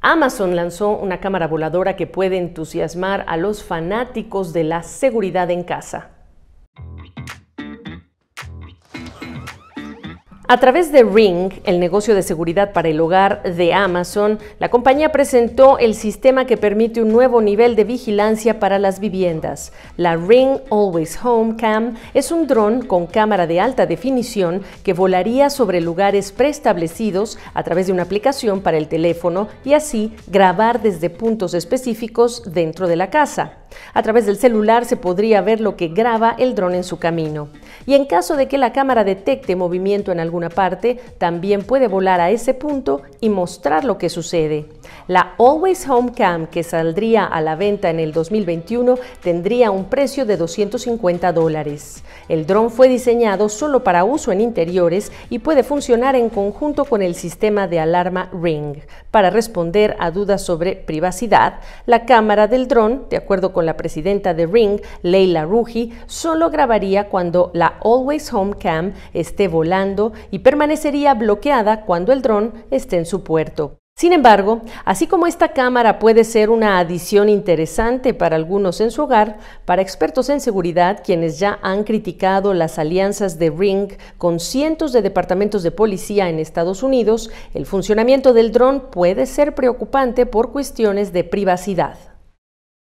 Amazon lanzó una cámara voladora que puede entusiasmar a los fanáticos de la seguridad en casa. A través de Ring, el negocio de seguridad para el hogar de Amazon, la compañía presentó el sistema que permite un nuevo nivel de vigilancia para las viviendas. La Ring Always Home Cam es un dron con cámara de alta definición que volaría sobre lugares preestablecidos a través de una aplicación para el teléfono y así grabar desde puntos específicos dentro de la casa. A través del celular se podría ver lo que graba el dron en su camino. Y en caso de que la cámara detecte movimiento en alguna parte, también puede volar a ese punto y mostrar lo que sucede. La Always Home Cam, que saldría a la venta en el 2021, tendría un precio de 250 dólares. El dron fue diseñado solo para uso en interiores y puede funcionar en conjunto con el sistema de alarma Ring. Para responder a dudas sobre privacidad, la cámara del dron, de acuerdo con la presidenta de Ring, Leila Ruji, solo grabaría cuando la Always Home Cam esté volando y permanecería bloqueada cuando el dron esté en su puerto. Sin embargo, así como esta cámara puede ser una adición interesante para algunos en su hogar, para expertos en seguridad, quienes ya han criticado las alianzas de Ring con cientos de departamentos de policía en Estados Unidos, el funcionamiento del dron puede ser preocupante por cuestiones de privacidad.